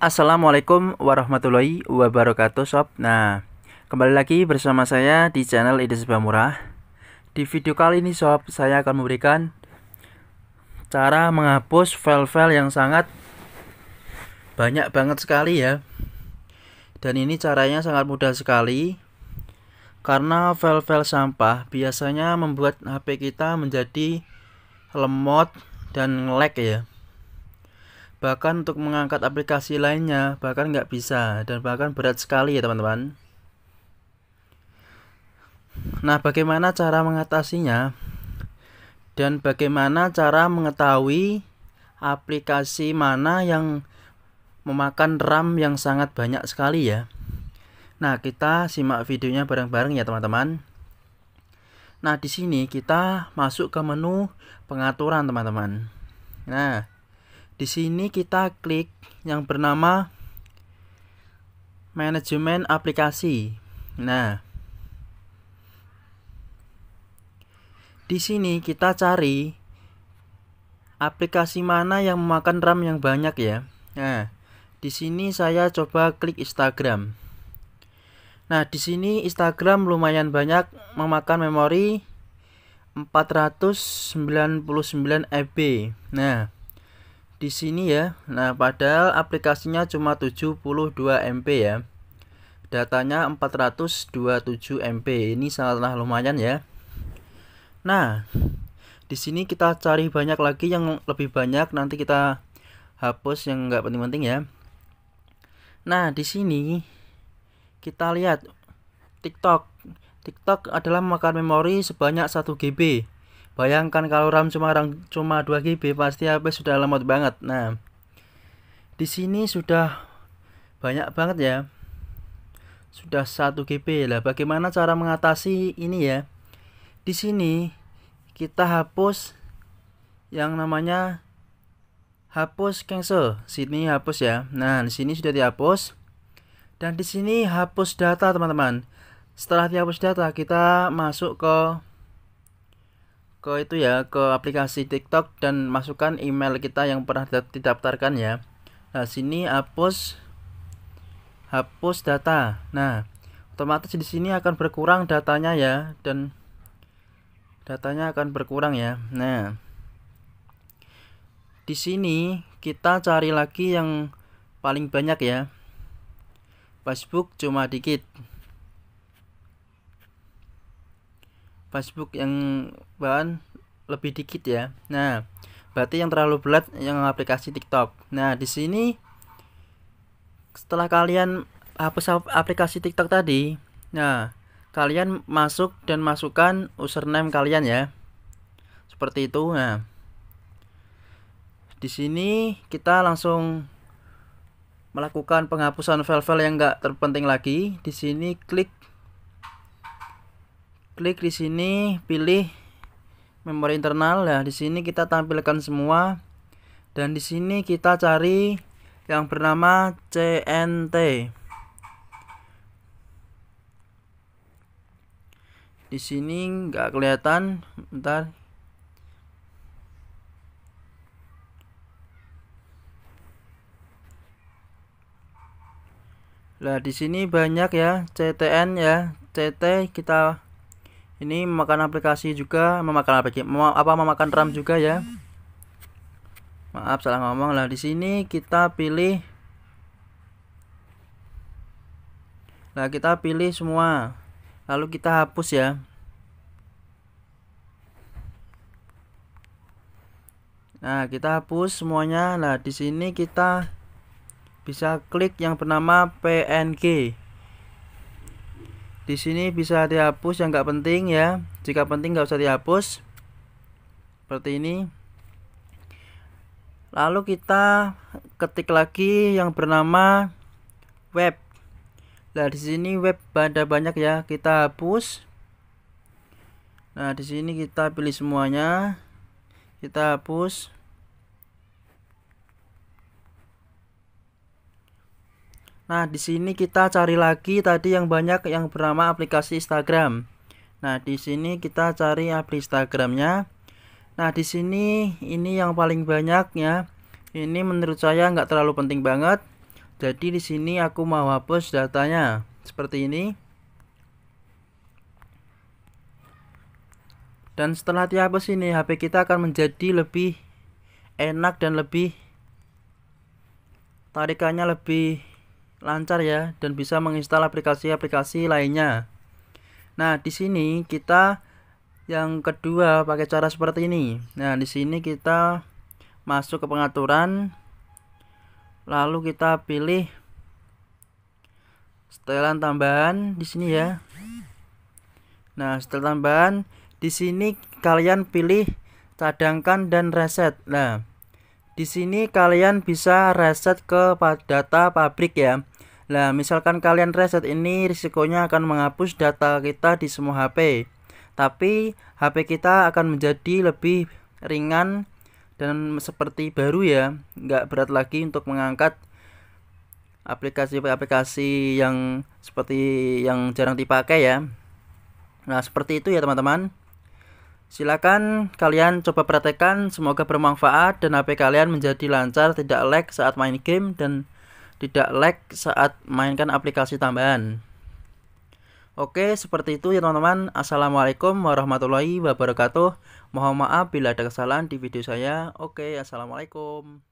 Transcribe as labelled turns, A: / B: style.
A: Assalamualaikum warahmatullahi wabarakatuh sob Nah kembali lagi bersama saya di channel Ide Sebuah Murah Di video kali ini sob saya akan memberikan Cara menghapus file-file yang sangat banyak banget sekali ya Dan ini caranya sangat mudah sekali Karena file-file sampah biasanya membuat HP kita menjadi lemot dan ngelag ya bahkan untuk mengangkat aplikasi lainnya bahkan nggak bisa dan bahkan berat sekali ya teman-teman nah bagaimana cara mengatasinya dan bagaimana cara mengetahui aplikasi mana yang memakan RAM yang sangat banyak sekali ya Nah, kita simak videonya bareng-bareng ya, teman-teman. Nah, di sini kita masuk ke menu pengaturan, teman-teman. Nah, di sini kita klik yang bernama manajemen aplikasi. Nah, di sini kita cari aplikasi mana yang memakan RAM yang banyak ya. Nah, di sini saya coba klik Instagram. Nah, di sini Instagram lumayan banyak memakan memori 499 MB. Nah, di sini ya. Nah, padahal aplikasinya cuma 72 mp ya. Datanya 427 mp Ini sangatlah lumayan ya. Nah, di sini kita cari banyak lagi yang lebih banyak nanti kita hapus yang enggak penting-penting ya. Nah, di sini kita lihat TikTok. TikTok adalah memakan memori sebanyak 1 GB. Bayangkan kalau RAM cuma RAM cuma 2 GB pasti HP sudah lemot banget. Nah, di sini sudah banyak banget ya. Sudah 1 GB lah. Bagaimana cara mengatasi ini ya? Di sini kita hapus yang namanya hapus cancel. Sini hapus ya. Nah, di sini sudah dihapus. Dan di sini hapus data, teman-teman. Setelah dihapus data, kita masuk ke ke itu ya ke aplikasi TikTok dan masukkan email kita yang pernah didaftarkan ya. Nah, sini hapus hapus data. Nah, otomatis di sini akan berkurang datanya ya dan datanya akan berkurang ya. Nah, di sini kita cari lagi yang paling banyak ya. Facebook cuma dikit. Facebook yang bahan lebih dikit ya. Nah, berarti yang terlalu berat yang aplikasi TikTok. Nah, di sini setelah kalian hapus aplikasi TikTok tadi, nah, kalian masuk dan masukkan username kalian ya. Seperti itu. Nah, di sini kita langsung melakukan penghapusan file-file yang enggak terpenting lagi. Di sini klik klik di sini pilih memori internal. ya. di sini kita tampilkan semua dan di sini kita cari yang bernama CNT. Di sini nggak kelihatan, ntar. Lah di sini banyak ya CTN ya. CT kita ini memakan aplikasi juga memakan aplikasi apa memakan RAM juga ya maaf salah ngomong lah di sini kita pilih Nah, kita pilih semua. Lalu kita hapus ya. Nah, kita hapus semuanya. Nah, di sini kita bisa klik yang bernama PNG di sini bisa dihapus yang nggak penting ya jika penting nggak usah dihapus seperti ini lalu kita ketik lagi yang bernama web nah di sini web ada banyak ya kita hapus nah di sini kita pilih semuanya kita hapus Nah, di sini kita cari lagi tadi yang banyak yang bernama aplikasi Instagram. Nah, di sini kita cari aplikasi Instagramnya. Nah, di sini ini yang paling banyak ya. Ini menurut saya nggak terlalu penting banget. Jadi di sini aku mau hapus datanya seperti ini. Dan setelah dihapus ini, HP kita akan menjadi lebih enak dan lebih tarikannya lebih lancar ya dan bisa menginstal aplikasi-aplikasi lainnya. Nah, di sini kita yang kedua pakai cara seperti ini. Nah, di sini kita masuk ke pengaturan lalu kita pilih setelan tambahan di sini ya. Nah, setelan tambahan di sini kalian pilih cadangkan dan reset. Nah, di sini kalian bisa reset ke data pabrik ya. Nah, misalkan kalian reset ini risikonya akan menghapus data kita di semua HP. Tapi HP kita akan menjadi lebih ringan dan seperti baru ya, nggak berat lagi untuk mengangkat aplikasi-aplikasi yang seperti yang jarang dipakai ya. Nah, seperti itu ya teman-teman. Silakan kalian coba praktekkan, semoga bermanfaat dan HP kalian menjadi lancar, tidak lag saat main game dan tidak lag saat mainkan aplikasi tambahan. Oke, seperti itu ya teman-teman. Assalamualaikum warahmatullahi wabarakatuh. Mohon maaf bila ada kesalahan di video saya. Oke, assalamualaikum.